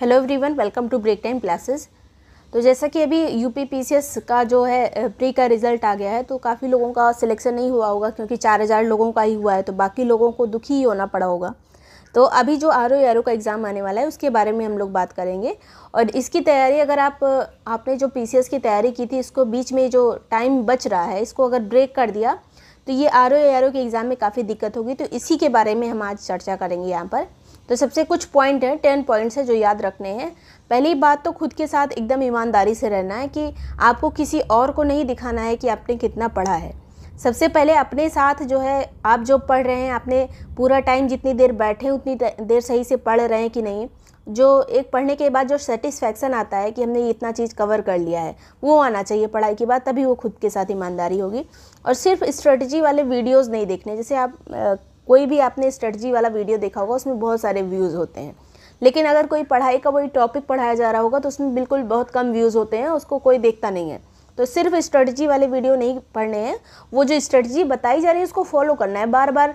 hello everyone welcome to break time classes तो जैसा कि अभी यू का जो है प्री का रिज़ल्ट आ गया है तो काफ़ी लोगों का सिलेक्शन नहीं हुआ होगा क्योंकि चार हज़ार लोगों का ही हुआ है तो बाकी लोगों को दुखी ही होना पड़ा होगा तो अभी जो आर ओ आर ओ का एग्ज़ाम आने वाला है उसके बारे में हम लोग बात करेंगे और इसकी तैयारी अगर आप आपने जो पी की तैयारी की थी इसको बीच में जो टाइम बच रहा है इसको अगर ब्रेक कर दिया तो ये आर ओ आर ओ के एग्ज़ाम में काफ़ी दिक्कत होगी तो इसी के बारे में हम आज चर्चा करेंगे यहाँ पर तो सबसे कुछ पॉइंट हैं टेन पॉइंट्स हैं जो याद रखने हैं पहली बात तो खुद के साथ एकदम ईमानदारी से रहना है कि आपको किसी और को नहीं दिखाना है कि आपने कितना पढ़ा है सबसे पहले अपने साथ जो है आप जो पढ़ रहे हैं आपने पूरा टाइम जितनी देर बैठे उतनी देर सही से पढ़ रहे हैं कि नहीं जो एक पढ़ने के बाद जो सेटिस्फैक्शन आता है कि हमने इतना चीज़ कवर कर लिया है वो आना चाहिए पढ़ाई के बाद तभी वो खुद के साथ ईमानदारी होगी और सिर्फ स्ट्रेटजी वाले वीडियोस नहीं देखने जैसे आप कोई भी आपने स्ट्रेटजी वाला वीडियो देखा होगा उसमें बहुत सारे व्यूज़ होते हैं लेकिन अगर कोई पढ़ाई का कोई टॉपिक पढ़ाया जा रहा होगा तो उसमें बिल्कुल बहुत कम व्यूज़ होते हैं उसको कोई देखता नहीं है तो सिर्फ स्ट्रेटजी वाले वीडियो नहीं पढ़ने हैं वो जो स्ट्रेटजी बताई जा रही है उसको फॉलो करना है बार बार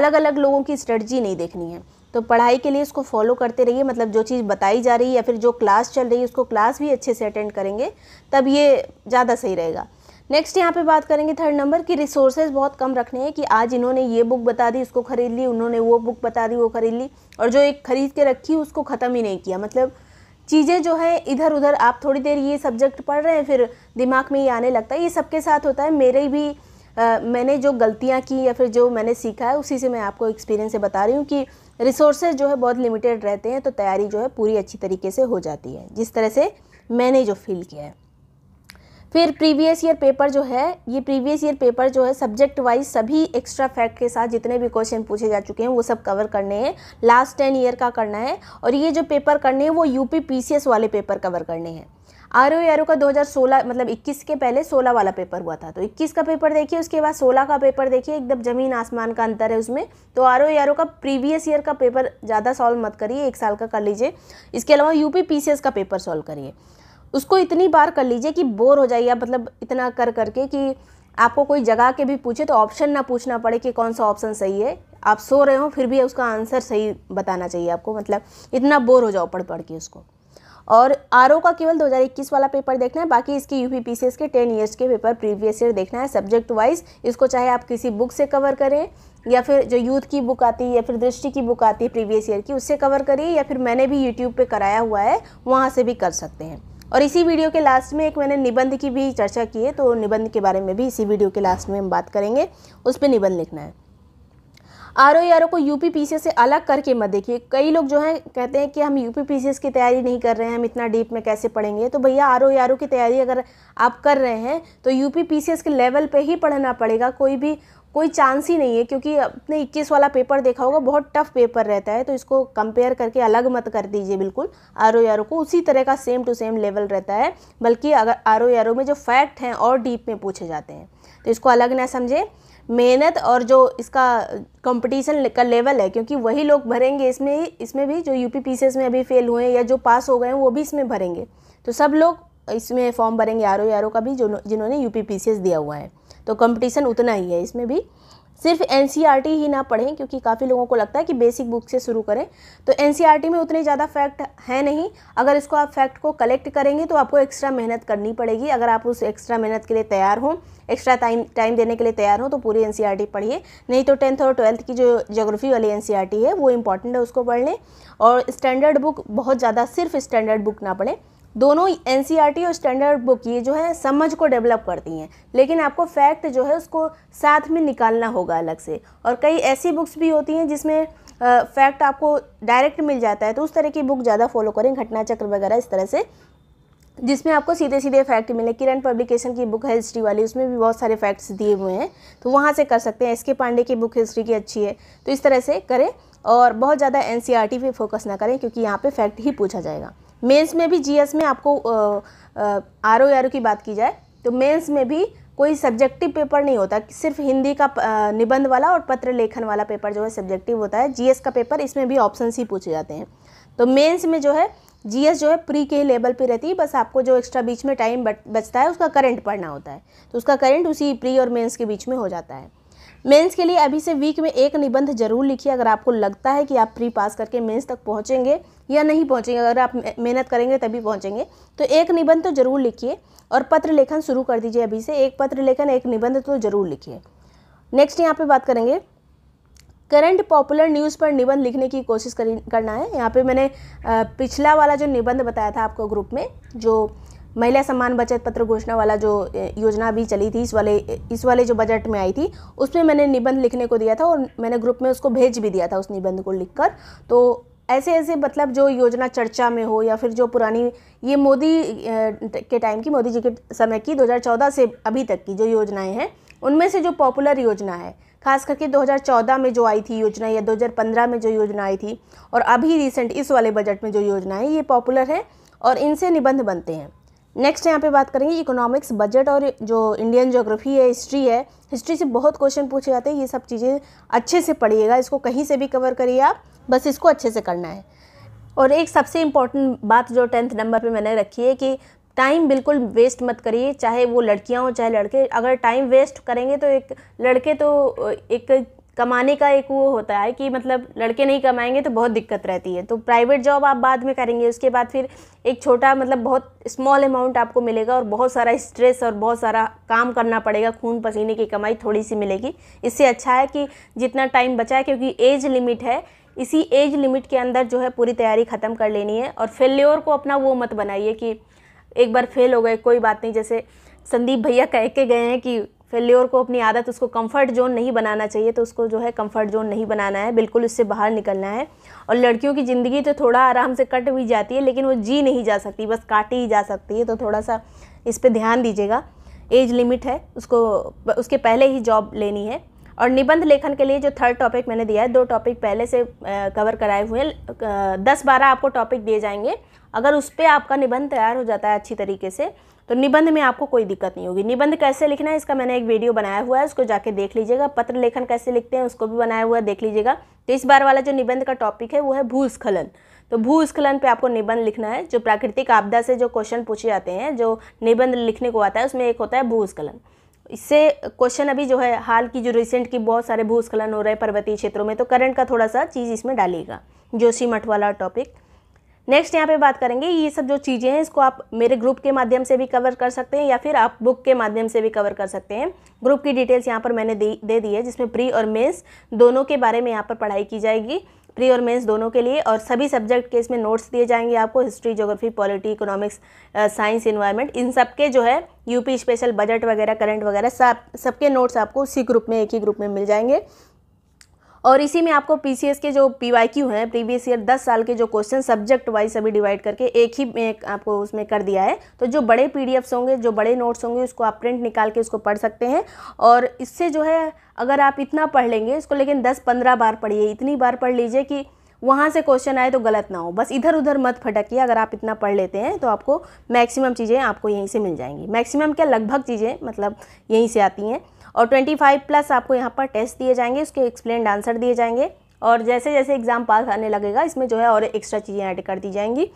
अलग अलग लोगों की स्ट्रेटजी नहीं देखनी है तो पढ़ाई के लिए इसको फॉलो करते रहिए मतलब जो चीज़ बताई जा रही है या फिर जो क्लास चल रही है उसको क्लास भी अच्छे से अटेंड करेंगे तब ये ज़्यादा सही रहेगा नेक्स्ट यहाँ पे बात करेंगे थर्ड नंबर की रिसोर्सेज बहुत कम रखने हैं कि आज इन्होंने ये बुक बता दी उसको खरीद ली उन्होंने वो बुक बता दी वो खरीद ली और जो एक खरीद के रखी उसको ख़त्म ही नहीं किया मतलब चीज़ें जो है इधर उधर आप थोड़ी देर ये सब्जेक्ट पढ़ रहे हैं फिर दिमाग में ये आने लगता है ये सबके साथ होता है मेरे भी आ, मैंने जो गलतियाँ की या फिर जो मैंने सीखा है उसी से मैं आपको एक्सपीरियंस से बता रही हूँ कि रिसोर्सेज जो है बहुत लिमिटेड रहते हैं तो तैयारी जो है पूरी अच्छी तरीके से हो जाती है जिस तरह से मैंने जो फील किया है फिर प्रीवियस ईयर पेपर जो है ये प्रीवियस ईयर पेपर जो है सब्जेक्ट वाइज सभी एक्स्ट्रा फैक्ट के साथ जितने भी क्वेश्चन पूछे जा चुके हैं वो सब कवर करने हैं लास्ट टेन ईयर का करना है और ये जो पेपर करने हैं वो यूपी पीसीएस वाले पेपर कवर करने हैं आर ओ आर ओ का 2016 मतलब 21 के पहले 16 वाला पेपर हुआ था तो 21 का पेपर देखिए उसके बाद 16 का पेपर देखिए एकदम ज़मीन आसमान का अंतर है उसमें तो आर ओ आर ओ का प्रीवियस ईयर का पेपर ज़्यादा सॉल्व मत करिए एक साल का कर लीजिए इसके अलावा यूपी पीसीएस का पेपर सॉल्व करिए उसको इतनी बार कर लीजिए कि बोर हो जाइए मतलब इतना कर करके कि आपको कोई जगह के भी पूछे तो ऑप्शन ना पूछना पड़े कि कौन सा ऑप्शन सही है आप सो रहे हो फिर भी उसका आंसर सही बताना चाहिए आपको मतलब इतना बोर हो जाओ पढ़ पढ़ के उसको और आर का केवल 2021 वाला पेपर देखना है बाकी इसके यू पी के टेन ईयर्स के पेपर प्रीवियस ईयर देखना है सब्जेक्ट वाइज इसको चाहे आप किसी बुक से कवर करें या फिर जो यूथ की बुक आती है या फिर दृष्टि की बुक आती है प्रीवियस ईयर की उससे कवर करिए या फिर मैंने भी यूट्यूब पर कराया हुआ है वहाँ से भी कर सकते हैं और इसी वीडियो के लास्ट में एक मैंने निबंध की भी चर्चा की है तो निबंध के बारे में भी इसी वीडियो के लास्ट में हम बात करेंगे उस पर निबंध लिखना है आर ओ आर ओ को यू पी सी एस से अलग करके मत देखिए कई लोग जो हैं कहते हैं कि हम U P P C S की तैयारी नहीं कर रहे हैं हम इतना डीप में कैसे पढ़ेंगे तो भैया आर ओ आर ओ की तैयारी अगर आप कर रहे हैं तो U P P C S के लेवल पे ही पढ़ना पड़ेगा कोई भी कोई चांस ही नहीं है क्योंकि अपने 21 वाला पेपर देखा होगा बहुत टफ पेपर रहता है तो इसको कंपेयर करके अलग मत कर दीजिए बिल्कुल आर ओ आर ओ को उसी तरह का सेम टू सेम लेवल रहता है बल्कि अगर आर ओ आर ओ में जो फैक्ट हैं और डीप में पूछे जाते हैं तो इसको अलग ना समझें मेहनत और जो इसका कंपटीशन का लेवल है क्योंकि वही लोग भरेंगे इसमें इसमें भी जो U P P C S में अभी फेल हुए हैं या जो पास हो गए हैं वो भी इसमें भरेंगे तो सब लोग इसमें फॉर्म भरेंगे आर ओ आर ओ का भी जो जिन्होंने U P P C S दिया हुआ है तो कंपटीशन उतना ही है इसमें भी सिर्फ एन e ही ना पढ़ें क्योंकि काफ़ी लोगों को लगता है कि बेसिक बुक से शुरू करें तो एन e में उतने ज़्यादा फैक्ट है नहीं अगर इसको आप फैक्ट को कलेक्ट करेंगे तो आपको एक्स्ट्रा मेहनत करनी पड़ेगी अगर आप उस एक्स्ट्रा मेहनत के लिए तैयार हों एक्स्ट्रा टाइम टाइम देने के लिए तैयार हों तो पूरी एन e पढ़िए नहीं तो टेंथ और ट्वेल्थ की जो जोग्राफी वाली एन है वो इम्पॉर्टेंट है उसको पढ़ लें और स्टैंडर्ड बुक बहुत ज़्यादा सिर्फ स्टैंडर्ड बुक ना पढ़ें दोनों एन e और स्टैंडर्ड बुक ये जो है समझ को डेवलप करती हैं लेकिन आपको फैक्ट जो है उसको साथ में निकालना होगा अलग से और कई ऐसी बुक्स भी होती हैं जिसमें फैक्ट आपको डायरेक्ट मिल जाता है तो उस तरह की बुक ज़्यादा फॉलो करें घटना चक्र वगैरह इस तरह से जिसमें आपको सीधे सीधे फैक्ट मिले किरण पब्लिकेशन की बुक है हिस्ट्री वाली उसमें भी बहुत सारे फैक्ट्स दिए हुए हैं तो वहाँ से कर सकते हैं एस के पांडे की बुक हिस्ट्री की अच्छी है तो इस तरह से करें और बहुत ज़्यादा एन सी फोकस ना करें क्योंकि यहाँ पर फैक्ट ही पूछा जाएगा मेन्स में भी जी में आपको आर ओ आर की बात की जाए तो मेन्स में भी कोई सब्जेक्टिव पेपर नहीं होता सिर्फ हिंदी का निबंध वाला और पत्र लेखन वाला पेपर जो है सब्जेक्टिव होता है जीएस का पेपर इसमें भी ऑप्शन ही पूछे जाते हैं तो मेंस में जो है जीएस जो है प्री के लेवल पे रहती है बस आपको जो एक्स्ट्रा बीच में टाइम बचता है उसका करंट पढ़ना होता है तो उसका करंट उसी प्री और मेन्स के बीच में हो जाता है मेंस के लिए अभी से वीक में एक निबंध जरूर लिखिए अगर आपको लगता है कि आप प्री पास करके मेंस तक पहुँचेंगे या नहीं पहुँचेंगे अगर आप मेहनत करेंगे तभी पहुँचेंगे तो एक निबंध तो जरूर लिखिए और पत्र लेखन शुरू कर दीजिए अभी से एक पत्र लेखन एक निबंध तो जरूर लिखिए नेक्स्ट यहाँ पर बात करेंगे करंट पॉपुलर न्यूज़ पर निबंध लिखने की कोशिश करना है यहाँ पर मैंने पिछला वाला जो निबंध बताया था आपको ग्रुप में जो महिला सम्मान बचत पत्र घोषणा वाला जो योजना भी चली थी इस वाले इस वाले जो बजट में आई थी उसमें मैंने निबंध लिखने को दिया था और मैंने ग्रुप में उसको भेज भी दिया था उस निबंध को लिखकर तो ऐसे ऐसे मतलब जो योजना चर्चा में हो या फिर जो पुरानी ये मोदी के टाइम की मोदी जी के समय की 2014 से अभी तक की जो योजनाएं हैं उनमें से जो पॉपुलर योजना है खास करके 2014 में जो आई थी योजना या 2015 में जो योजना आई थी और अभी रिसेंट इस वाले बजट में जो योजना है ये पॉपुलर है और इनसे निबंध बनते हैं नेक्स्ट यहाँ पे बात करेंगे इकोनॉमिक्स बजट और जो इंडियन जोग्राफी है हिस्ट्री है हिस्ट्री से बहुत क्वेश्चन पूछे जाते हैं ये सब चीज़ें अच्छे से पढ़िएगा इसको कहीं से भी कवर करिए आप बस इसको अच्छे से करना है और एक सबसे इम्पॉर्टेंट बात जो टेंथ नंबर पे मैंने रखी है कि टाइम बिल्कुल वेस्ट मत करिए चाहे वो लड़कियाँ हो चाहे लड़के अगर टाइम वेस्ट करेंगे तो एक लड़के तो एक कमाने का एक वो होता है कि मतलब लड़के नहीं कमाएंगे तो बहुत दिक्कत रहती है तो प्राइवेट जॉब आप बाद में करेंगे उसके बाद फिर एक छोटा मतलब बहुत स्मॉल अमाउंट आपको मिलेगा और बहुत सारा स्ट्रेस और बहुत सारा काम करना पड़ेगा खून पसीने की कमाई थोड़ी सी मिलेगी इससे अच्छा है कि जितना टाइम बचा है क्योंकि एज लिमिट है इसी एज लिमिट के अंदर जो है पूरी तैयारी ख़त्म कर लेनी है और फेल्योर को अपना वो मत बनाइए कि एक बार फेल हो गए कोई बात नहीं जैसे संदीप भैया कह के गए हैं कि फेल्योर को अपनी आदत उसको कंफर्ट जोन नहीं बनाना चाहिए तो उसको जो है कंफर्ट जोन नहीं बनाना है बिल्कुल उससे बाहर निकलना है और लड़कियों की ज़िंदगी तो थोड़ा आराम से कट हुई जाती है लेकिन वो जी नहीं जा सकती बस काटी ही जा सकती है तो थोड़ा सा इस पर ध्यान दीजिएगा एज लिमिट है उसको उसके पहले ही जॉब लेनी है और निबंध लेखन के लिए जो थर्ड टॉपिक मैंने दिया है दो टॉपिक पहले से कवर कराए हुए हैं दस बारह आपको टॉपिक दिए जाएंगे अगर उस पर आपका निबंध तैयार हो जाता है अच्छी तरीके से तो निबंध में आपको कोई दिक्कत नहीं होगी निबंध कैसे लिखना है इसका मैंने एक वीडियो बनाया हुआ है उसको जाके देख लीजिएगा पत्र लेखन कैसे लिखते हैं उसको भी बनाया हुआ है देख लीजिएगा तो इस बार वाला जो निबंध का टॉपिक है वो है भूस्खलन तो भूस्खलन पे आपको निबंध लिखना है जो प्राकृतिक आपदा से जो क्वेश्चन पूछे जाते हैं जो निबंध लिखने को आता है उसमें एक होता है भूस्खलन इससे क्वेश्चन अभी जो है हाल की जो रिसेंट की बहुत सारे भूस्खलन हो रहे हैं पर्वतीय क्षेत्रों में तो करंट का थोड़ा सा चीज़ इसमें डालिएगा जोशी मठ वाला टॉपिक नेक्स्ट यहाँ पे बात करेंगे ये सब जो चीज़ें हैं इसको आप मेरे ग्रुप के माध्यम से भी कवर कर सकते हैं या फिर आप बुक के माध्यम से भी कवर कर सकते हैं ग्रुप की डिटेल्स यहाँ पर मैंने दे, दे दी है जिसमें प्री और मेंस दोनों के बारे में यहाँ पर पढ़ाई की जाएगी प्री और मेंस दोनों के लिए और सभी सब्जेक्ट के इसमें नोट्स दिए जाएंगे आपको history geography polity economics science environment इन सब के जो है यूपी स्पेशल बजट वगैरह करंट वगैरह सब सबके नोट्स आपको उसी ग्रुप में एक ही ग्रुप में मिल जाएंगे और इसी में आपको पी के जो पी हैं प्रीवियस ईयर दस साल के जो क्वेश्चन सब्जेक्ट वाइज सभी डिवाइड करके एक ही में आपको उसमें कर दिया है तो जो बड़े पी होंगे जो बड़े नोट्स होंगे उसको आप प्रिंट निकाल के उसको पढ़ सकते हैं और इससे जो है अगर आप इतना पढ़ लेंगे इसको लेकिन दस पंद्रह बार पढ़िए इतनी बार पढ़ लीजिए कि वहाँ से क्वेश्चन आए तो गलत ना हो बस इधर उधर मत फटकिए अगर आप इतना पढ़ लेते हैं तो आपको मैक्सिमम चीज़ें आपको यहीं से मिल जाएंगी मैक्सिमम क्या लगभग चीज़ें मतलब यहीं से आती हैं और 25 प्लस आपको यहाँ पर टेस्ट दिए जाएंगे उसके एक्सप्लेन आंसर दिए जाएंगे और जैसे जैसे एग्ज़ाम पास आने लगेगा इसमें जो है और एक्स्ट्रा चीज़ें ऐड कर दी जाएंगी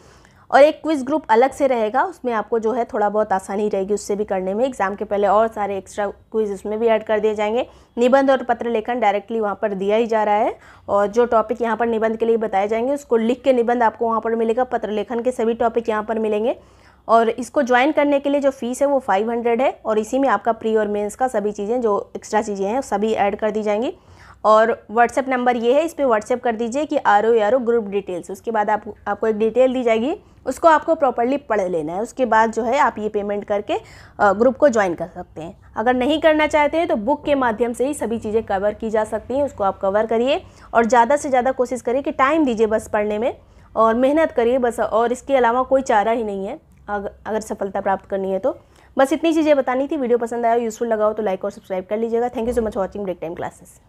और एक क्विज ग्रुप अलग से रहेगा उसमें आपको जो है थोड़ा बहुत आसानी रहेगी उससे भी करने में एग्जाम के पहले और सारे एक्स्ट्रा क्विज उसमें भी ऐड कर दिए जाएंगे निबंध और पत्र लेखन डायरेक्टली वहाँ पर दिया ही जा रहा है और जो टॉपिक यहाँ पर निबंध के लिए बताए जाएंगे उसको लिख के निबंध आपको वहाँ पर मिलेगा पत्र लेखन के सभी टॉपिक यहाँ पर मिलेंगे और इसको ज्वाइन करने के लिए जो फीस है वो 500 है और इसी में आपका प्री और मेंस का सभी चीज़ें जो एक्स्ट्रा चीज़ें हैं सभी ऐड कर दी जाएंगी और व्हाट्सएप नंबर ये है इस पर व्हाट्सएप कर दीजिए कि R O R O group details उसके बाद आप आपको एक डिटेल दी जाएगी उसको आपको प्रॉपरली पढ़ लेना है उसके बाद जो है आप ये पेमेंट करके ग्रुप को ज्वाइन कर सकते हैं अगर नहीं करना चाहते हैं तो बुक के माध्यम से ही सभी चीज़ें कवर की जा सकती हैं उसको आप कवर करिए और ज़्यादा से ज़्यादा कोशिश करिए कि टाइम दीजिए बस पढ़ने में और मेहनत करिए बस और इसके अलावा कोई चारा ही नहीं है अगर सफलता प्राप्त करनी है तो बस इतनी चीज़ें बतानी थी वीडियो पसंद आया यूज़फुल लगा हो तो लाइक और सब्सक्राइब कर लीजिएगा thank you so much watching break time classes